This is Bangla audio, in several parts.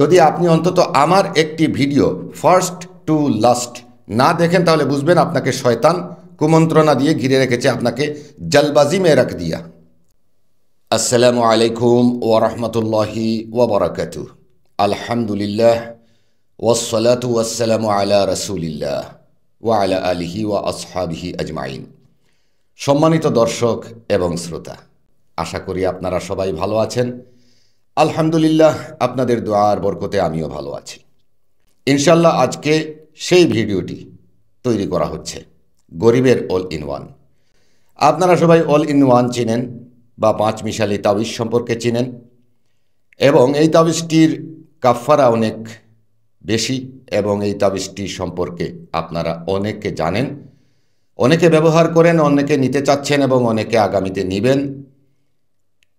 যদি আপনি অন্তত আমার একটি ভিডিও ফার্স্ট টু লাস্ট না দেখেন তাহলে বুঝবেন আপনাকে শয়তান কুমন্ত্রণা দিয়ে ঘিরে রেখেছে আপনাকে জলবাজি মে রাখ দিয়া আসসালামু আলাইকুম ও ওরহমতুল্লাহি ওবরাকাত আলহামদুলিল্লাহ ওসলাত ওয়াসালাম আলা রসুলিল্লাহ ওয়া আলা আলহি ওয়া আসহাবিহি আজমাইন সম্মানিত দর্শক এবং শ্রোতা আশা করি আপনারা সবাই ভালো আছেন আলহামদুলিল্লাহ আপনাদের দোয়ার বরকতে আমিও ভালো আছি ইনশাল্লাহ আজকে সেই ভিডিওটি তৈরি করা হচ্ছে গরিবের অল ইন ওয়ান আপনারা সবাই অল ইন ওয়ান চিনেন বা পাঁচ মিশালি তাবিজ সম্পর্কে চিনেন এবং এই তাবিজটির কাফারা অনেক বেশি এবং এই তাবিজটি সম্পর্কে আপনারা অনেকে জানেন অনেকে ব্যবহার করেন অনেকে নিতে চাচ্ছেন এবং অনেকে আগামীতে নিবেন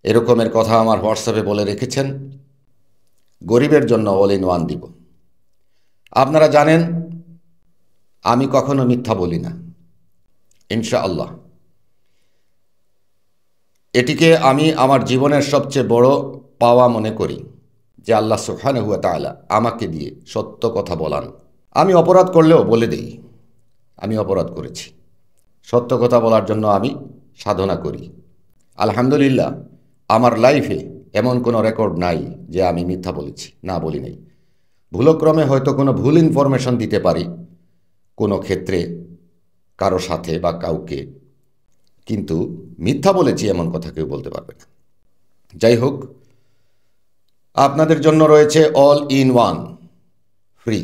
এরকমের কথা আমার হোয়াটসঅ্যাপে বলে রেখেছেন গরিবের জন্য অল ইন ওয়ান দিব আপনারা জানেন আমি কখনো মিথ্যা বলি না ইনশাআল্লাহ এটিকে আমি আমার জীবনের সবচেয়ে বড় পাওয়া মনে করি যে আল্লাহ সুখান হুয়া তালা আমাকে দিয়ে সত্য কথা বলান আমি অপরাধ করলেও বলে দিই আমি অপরাধ করেছি সত্য কথা বলার জন্য আমি সাধনা করি আলহামদুলিল্লাহ আমার লাইফে এমন কোনো রেকর্ড নাই যে আমি মিথ্যা বলেছি না বলি নাই ভুলক্রমে হয়তো কোনো ভুল ইনফরমেশন দিতে পারি কোনো ক্ষেত্রে কারো সাথে বা কাউকে কিন্তু মিথ্যা বলেছি এমন কথা কেউ বলতে পারবে না যাই হোক আপনাদের জন্য রয়েছে অল ইন ওয়ান ফ্রি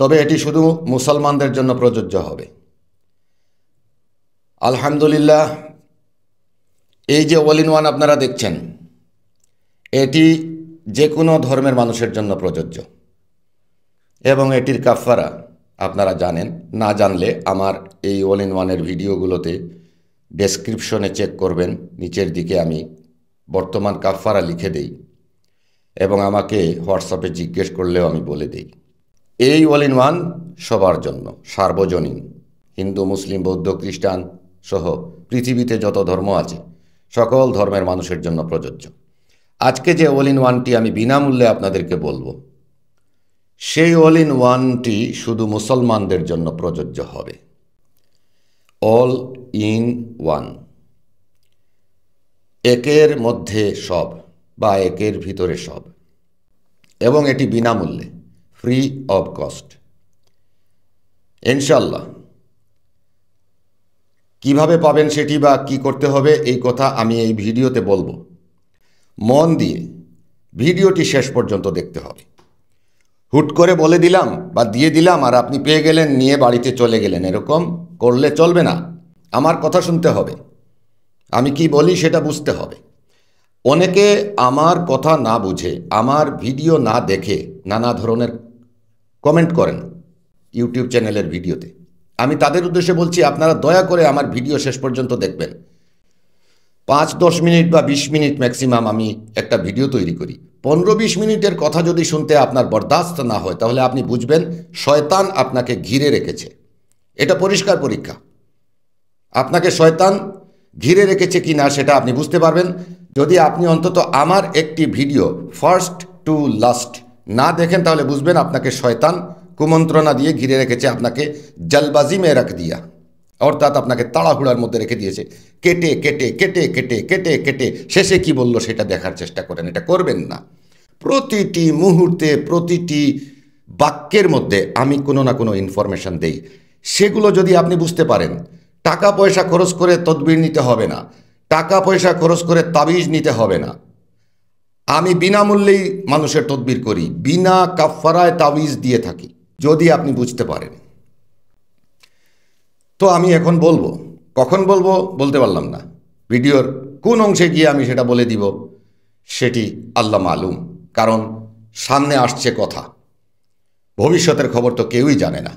তবে এটি শুধু মুসলমানদের জন্য প্রযোজ্য হবে আলহামদুলিল্লাহ এই যে অল ইন ওয়ান আপনারা দেখছেন এটি যে কোনো ধর্মের মানুষের জন্য প্রযোজ্য এবং এটির কাফারা আপনারা জানেন না জানলে আমার এই অল ইন ওয়ানের ভিডিওগুলোতে ডেসক্রিপশনে চেক করবেন নিচের দিকে আমি বর্তমান কাফারা লিখে দেই এবং আমাকে হোয়াটসঅ্যাপে জিজ্ঞেস করলেও আমি বলে দেই এই অল ইন ওয়ান সবার জন্য সার্বজনীন হিন্দু মুসলিম বৌদ্ধ খ্রিস্টান সহ পৃথিবীতে যত ধর্ম আছে সকল ধর্মের মানুষের জন্য প্রযোজ্য আজকে যে অল ইন ওয়ানটি আমি বিনামূল্যে আপনাদেরকে বলবো সেই অল ইন ওয়ানটি শুধু মুসলমানদের জন্য প্রযোজ্য হবে অল ইন ওয়ান একের মধ্যে সব বা একের ভিতরে সব এবং এটি বিনামূল্যে ফ্রি অব কস্ট ইনশাল্লাহ কিভাবে পাবেন সেটি বা কি করতে হবে এই কথা আমি এই ভিডিওতে বলবো মন দিয়ে ভিডিওটি শেষ পর্যন্ত দেখতে হবে হুট করে বলে দিলাম বা দিয়ে দিলাম আর আপনি পেয়ে গেলেন নিয়ে বাড়িতে চলে গেলেন এরকম করলে চলবে না আমার কথা শুনতে হবে আমি কি বলি সেটা বুঝতে হবে অনেকে আমার কথা না বুঝে আমার ভিডিও না দেখে নানা ধরনের কমেন্ট করেন ইউটিউব চ্যানেলের ভিডিওতে আমি তাদের উদ্দেশ্যে বলছি আপনারা দয়া করে আমার ভিডিও শেষ পর্যন্ত দেখবেন পাঁচ দশ মিনিট বা বিশ মিনিট ম্যাক্সিমাম আমি একটা ভিডিও তৈরি করি পনেরো বিশ মিনিটের কথা যদি শুনতে আপনার বরদাস্ত না হয় তাহলে আপনি বুঝবেন শয়তান আপনাকে ঘিরে রেখেছে এটা পরিষ্কার পরীক্ষা আপনাকে শয়তান ঘিরে রেখেছে কি না সেটা আপনি বুঝতে পারবেন যদি আপনি অন্তত আমার একটি ভিডিও ফার্স্ট টু লাস্ট না দেখেন তাহলে বুঝবেন আপনাকে শয়তান কুমন্ত্রণা দিয়ে ঘিরে রেখেছে আপনাকে জলবাজি মেয়ে রাখ দিয়া অর্থাৎ আপনাকে তাড়াহুড়ার মধ্যে রেখে দিয়েছে কেটে কেটে কেটে কেটে কেটে কেটে শেষে কি বলল সেটা দেখার চেষ্টা করেন এটা করবেন না প্রতিটি মুহূর্তে প্রতিটি বাক্যের মধ্যে আমি কোনো না কোনো ইনফরমেশান দেই সেগুলো যদি আপনি বুঝতে পারেন টাকা পয়সা খরচ করে তদবির নিতে হবে না টাকা পয়সা খরচ করে তাবিজ নিতে হবে না আমি বিনামূল্যেই মানুষের তদবির করি বিনা কাফারায় তাবিজ দিয়ে থাকি যদি আপনি বুঝতে পারেন তো আমি এখন বলবো কখন বলবো বলতে পারলাম না ভিডিওর কোন অংশে গিয়ে আমি সেটা বলে দিব সেটি আল্লাহ মালুম কারণ সামনে আসছে কথা ভবিষ্যতের খবর তো কেউই জানে না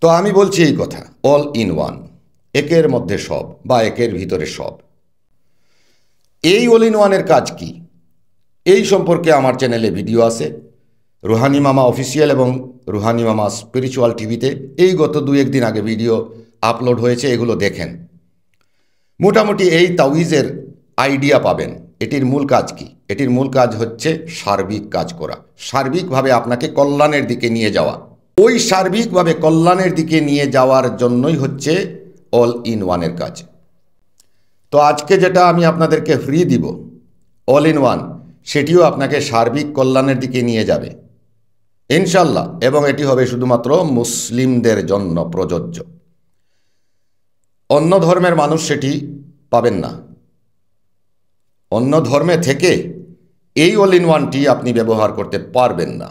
তো আমি বলছি এই কথা অল ইন ওয়ান একের মধ্যে সব বা একের ভিতরে সব এই অল ইন ওয়ানের কাজ কি এই সম্পর্কে আমার চ্যানেলে ভিডিও আছে রুহানি মামা অফিসিয়াল এবং রুহানি মামা স্পিরিচুয়াল টিভিতে এই গত দু একদিন আগে ভিডিও আপলোড হয়েছে এগুলো দেখেন মোটামুটি এই তাউইজের আইডিয়া পাবেন এটির মূল কাজ কি এটির মূল কাজ হচ্ছে সার্বিক কাজ করা সার্বিকভাবে আপনাকে কল্যাণের দিকে নিয়ে যাওয়া ওই সার্বিকভাবে কল্যাণের দিকে নিয়ে যাওয়ার জন্যই হচ্ছে অল ইন ওয়ানের কাজ তো আজকে যেটা আমি আপনাদেরকে ফ্রি দিব অল ইন ওয়ান সেটিও আপনাকে সার্বিক কল্যাণের দিকে নিয়ে যাবে ইনশাল্লাহ এবং এটি হবে শুধুমাত্র মুসলিমদের জন্য প্রযোজ্য অন্য ধর্মের মানুষ সেটি পাবেন না অন্য ধর্মে থেকে এই অল ইন ওয়ানটি আপনি ব্যবহার করতে পারবেন না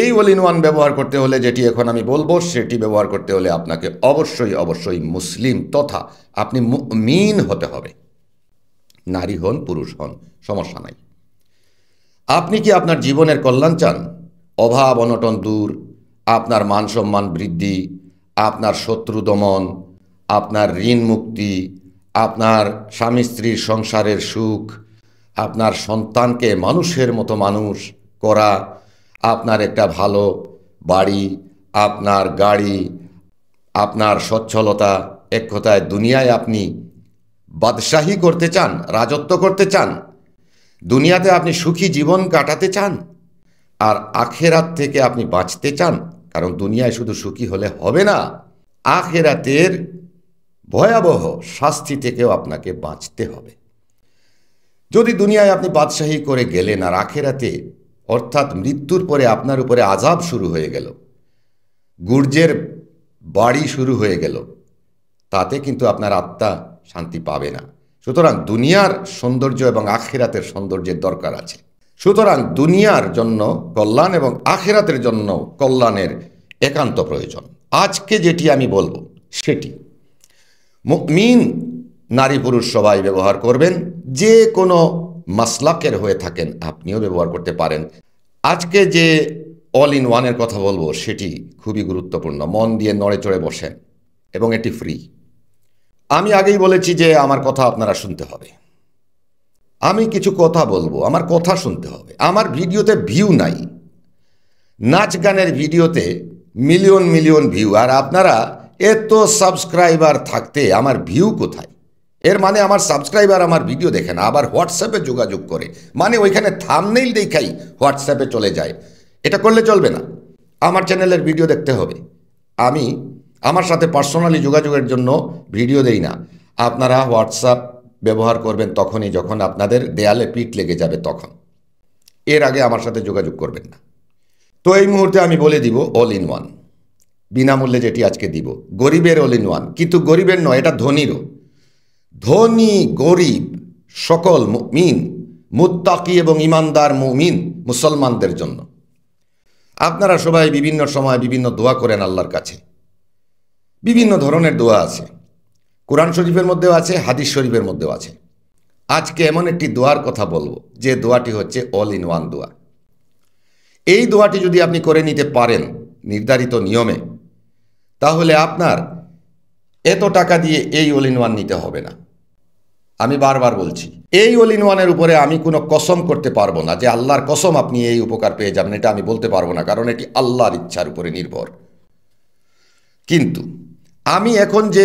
এই অল ইন ওয়ান ব্যবহার করতে হলে যেটি এখন আমি বলবো সেটি ব্যবহার করতে হলে আপনাকে অবশ্যই অবশ্যই মুসলিম তথা আপনি মিন হতে হবে নারী হন পুরুষ হন সমস্যা নাই আপনি কি আপনার জীবনের কল্যাণ চান অভাব অনটন দূর আপনার মানসম্মান বৃদ্ধি আপনার শত্রু দমন আপনার ঋণ মুক্তি আপনার স্বামী স্ত্রীর সংসারের সুখ আপনার সন্তানকে মানুষের মতো মানুষ করা আপনার একটা ভালো বাড়ি আপনার গাড়ি আপনার সচ্ছলতা এক কথায় দুনিয়ায় আপনি বাদশাহী করতে চান রাজত্ব করতে চান দুনিয়াতে আপনি সুখী জীবন কাটাতে চান আর আখেরাত থেকে আপনি বাঁচতে চান কারণ দুনিয়ায় শুধু সুখী হলে হবে না আখেরাতের ভয়াবহ শাস্তি থেকেও আপনাকে বাঁচতে হবে যদি দুনিয়ায় আপনি বাদশাহী করে গেলেন আর আখেরাতে অর্থাৎ মৃত্যুর পরে আপনার উপরে আজাব শুরু হয়ে গেল গুর্জের বাড়ি শুরু হয়ে গেল তাতে কিন্তু আপনার আত্মা শান্তি পাবে না সুতরাং দুনিয়ার সৌন্দর্য এবং আখেরাতের সৌন্দর্যের দরকার আছে সুতরাং দুনিয়ার জন্য কল্যাণ এবং আখেরাতের জন্য কল্যাণের একান্ত প্রয়োজন আজকে যেটি আমি বলবো সেটি মিন নারী পুরুষ সবাই ব্যবহার করবেন যে কোনো মাসলাকের হয়ে থাকেন আপনিও ব্যবহার করতে পারেন আজকে যে অল ইন ওয়ানের কথা বলবো সেটি খুবই গুরুত্বপূর্ণ মন দিয়ে নড়ে চড়ে বসেন এবং এটি ফ্রি আমি আগেই বলেছি যে আমার কথা আপনারা শুনতে হবে আমি কিছু কথা বলবো আমার কথা শুনতে হবে আমার ভিডিওতে ভিউ নাই নাচ গানের ভিডিওতে মিলিয়ন মিলিয়ন ভিউ আর আপনারা এত সাবস্ক্রাইবার থাকতে আমার ভিউ কোথায় এর মানে আমার সাবস্ক্রাইবার আমার ভিডিও দেখে না আবার হোয়াটসঅ্যাপে যোগাযোগ করে মানে ওইখানে থামনেইল দেখাই হোয়াটসঅ্যাপে চলে যায় এটা করলে চলবে না আমার চ্যানেলের ভিডিও দেখতে হবে আমি আমার সাথে পার্সোনালি যোগাযোগের জন্য ভিডিও দেই না আপনারা হোয়াটসঅ্যাপ ব্যবহার করবেন তখনই যখন আপনাদের দেয়ালে পিঠ লেগে যাবে তখন এর আগে আমার সাথে যোগাযোগ করবেন না তো এই মুহূর্তে আমি বলে দিব অল ইন ওয়ান বিনামূল্যে যেটি আজকে দিব গরিবের অল ইন ওয়ান কিন্তু গরিবের নয় এটা ধনীরও ধনী গরিব সকল মিন মুত্তাকি এবং ইমানদার মুমিন মুসলমানদের জন্য আপনারা সবাই বিভিন্ন সময় বিভিন্ন দোয়া করেন আল্লাহর কাছে বিভিন্ন ধরনের দোয়া আছে কোরআন শরীফের মধ্যেও আছে হাদিস শরীফের মধ্যেও আছে আজকে এমন একটি দোয়ার কথা বলবো যে দোয়াটি হচ্ছে অল ইন ওয়ান দোয়া এই দোয়াটি যদি আপনি করে নিতে পারেন নির্ধারিত নিয়মে তাহলে আপনার এত টাকা দিয়ে এই অল ইন ওয়ান নিতে হবে না আমি বারবার বলছি এই অল ইন ওয়ানের উপরে আমি কোনো কসম করতে পারবো না যে আল্লাহর কসম আপনি এই উপকার পেয়ে যাবেন এটা আমি বলতে পারবো না কারণ এটি আল্লাহর ইচ্ছার উপরে নির্ভর কিন্তু আমি এখন যে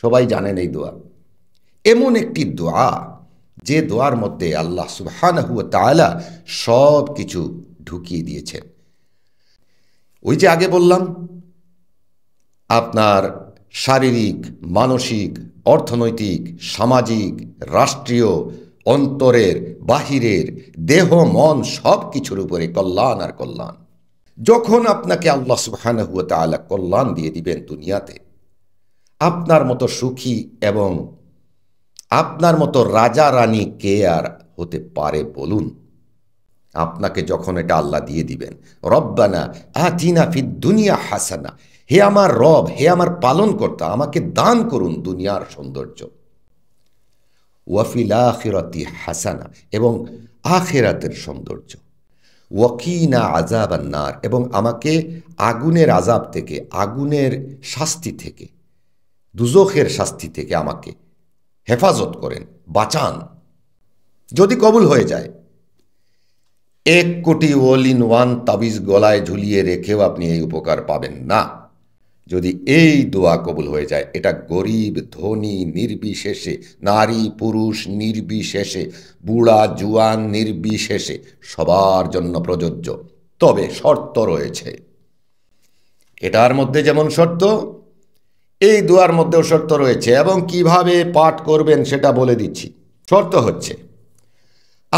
সবাই জানেন এই দোয়া এমন একটি দোয়া যে দোয়ার মধ্যে আল্লাহ সুবহানাহু তালা সব কিছু ঢুকিয়ে দিয়েছেন ওই যে আগে বললাম আপনার শারীরিক মানসিক অর্থনৈতিক সামাজিক রাষ্ট্রীয় অন্তরের বাহিরের দেহ মন সব কিছুর উপরে কল্যাণ আর কল্যাণ যখন আপনাকে আল্লাহ সুবাহানহুয়া তালা কল্যাণ দিয়ে দিবেন দুনিয়াতে আপনার মতো সুখী এবং আপনার মতো রাজা রানী কে আর হতে পারে বলুন আপনাকে যখন এটা আল্লাহ দিয়ে দিবেন রব্বানা আতিনা ফি দুনিয়া হাসানা হে আমার রব হে আমার পালন কর্তা আমাকে দান করুন দুনিয়ার সৌন্দর্য ওয়াফিল আখিরাতি হাসানা এবং আখেরাতের সৌন্দর্য ওয়াকিনা আজাব আন্নার এবং আমাকে আগুনের আজাব থেকে আগুনের শাস্তি থেকে দুজখের শাস্তি থেকে আমাকে হেফাজত করেন বাঁচান যদি কবুল হয়ে যায় এক কোটি ওল ইন ওয়ান তাবিজ গলায় ঝুলিয়ে রেখেও আপনি এই উপকার পাবেন না যদি এই দোয়া কবুল হয়ে যায় এটা গরিব ধনী নির্বিশেষে নারী পুরুষ নির্বিশেষে বুড়া জুয়ান নির্বিশেষে সবার জন্য প্রযোজ্য তবে শর্ত রয়েছে এটার মধ্যে যেমন শর্ত এই দুয়ার মধ্যেও শর্ত রয়েছে এবং কিভাবে পাঠ করবেন সেটা বলে দিচ্ছি শর্ত হচ্ছে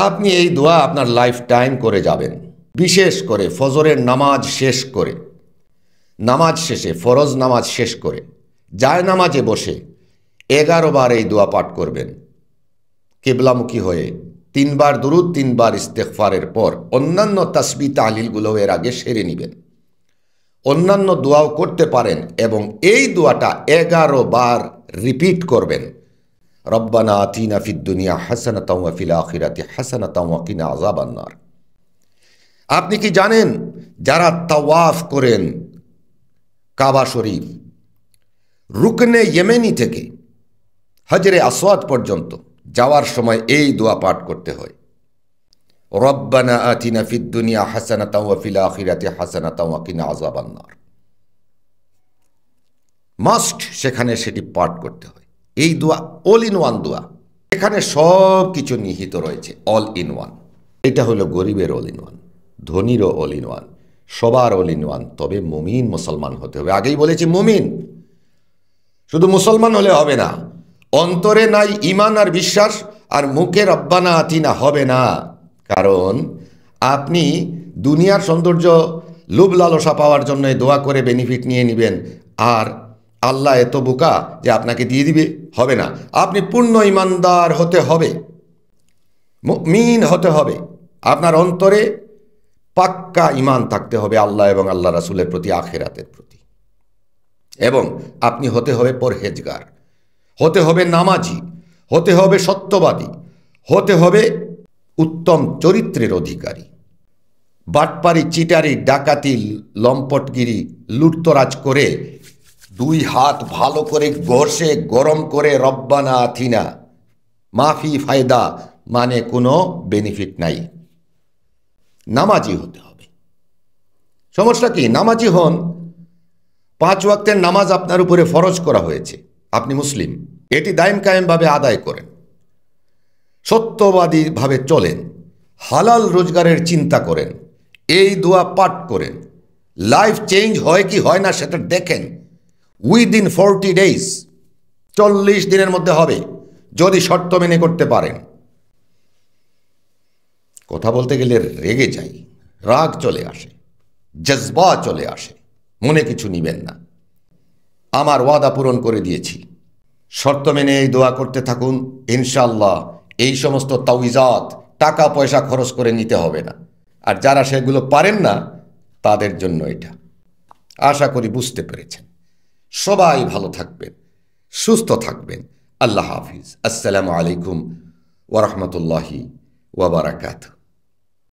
আপনি এই দোয়া আপনার লাইফ টাইম করে যাবেন বিশেষ করে ফজরের নামাজ শেষ করে নামাজ শেষে ফরজ নামাজ শেষ করে যায় নামাজে বসে এগারো বার এই দোয়া পাঠ করবেন কেবলামুখী হয়ে তিনবার দুরুদ তিনবার ইস্তেকফারের পর অন্যান্য তাসবি তাহলিলগুলো এর আগে সেরে নেবেন অন্যান্য দোয়াও করতে পারেন এবং এই দোয়াটা এগারো বার রিপিট করবেন রব্বানা আতিনা ফিদ্দুনিয়া হাসান তাওয়া ফিল আখিরাতি হাসান তাওয়া কিনা আজাবান্নার আপনি কি জানেন যারা তাওয়াফ করেন কাবা শরীফ রুকনে ইয়েমেনি থেকে হজরে আসওয়াদ পর্যন্ত যাওয়ার সময় এই দোয়া পাঠ করতে হয় রব্বানা আতিনা দুনিয়া হাসানা তাওয়া ফিলা আখিরাতে হাসানা তাওয়া কিনা আজাবান্নার মাস্ট সেখানে সেটি পাঠ করতে হয় এই দোয়া অল ইন ওয়ান দোয়া এখানে সব কিছু নিহিত রয়েছে অল ইন ওয়ান এটা হলো গরিবের অল ইন ওয়ান ধনীরও অল ইন ওয়ান সবার অল ইন ওয়ান তবে মুমিন মুসলমান হতে হবে আগেই বলেছি মুমিন শুধু মুসলমান হলে হবে না অন্তরে নাই ইমান আর বিশ্বাস আর মুখে রব্বানা আতিনা হবে না কারণ আপনি দুনিয়ার সৌন্দর্য লোভ লালসা পাওয়ার জন্য দোয়া করে বেনিফিট নিয়ে নেবেন আর আল্লাহ এত বোকা যে আপনাকে দিয়ে দিবে হবে না আপনি পূর্ণ ইমানদার হতে হবে মিন হতে হবে আপনার অন্তরে পাক্কা ইমান থাকতে হবে আল্লাহ এবং আল্লাহ রাসুলের প্রতি আখেরাতের প্রতি এবং আপনি হতে হবে পরহেজগার হতে হবে নামাজি হতে হবে সত্যবাদী হতে হবে উত্তম চরিত্রের অধিকারী বাটপারি চিটারি ডাকাতি লম্পটগিরি লুটতরাজ করে দুই হাত ভালো করে ঘষে গরম করে রব্বানা আথিনা মাফি ফায়দা মানে কোনো বেনিফিট নাই নামাজি হতে হবে সমস্যা কি নামাজি হন পাঁচ ওয়াক্তের নামাজ আপনার উপরে ফরজ করা হয়েছে আপনি মুসলিম এটি দায়ম কায়েমভাবে আদায় করেন সত্যবাদীভাবে চলেন হালাল রোজগারের চিন্তা করেন এই দোয়া পাঠ করেন লাইফ চেঞ্জ হয় কি হয় না সেটা দেখেন উইদ ইন ফোরটি ডেইস চল্লিশ দিনের মধ্যে হবে যদি শর্ত মেনে করতে পারেন কথা বলতে গেলে রেগে যাই রাগ চলে আসে জজবা চলে আসে মনে কিছু নিবেন না আমার ওয়াদা পূরণ করে দিয়েছি শর্ত মেনে এই দোয়া করতে থাকুন ইনশাল্লাহ এই সমস্ত তাউজাত টাকা পয়সা খরচ করে নিতে হবে না আর যারা সেগুলো পারেন না তাদের জন্য এটা আশা করি বুঝতে পেরেছেন সবাই ভালো থাকবেন সুস্থ থাকবেন আল্লাহ হাফিজ আসসালামু আলাইকুম ওরহমতুল্লাহি ওবরাকাতু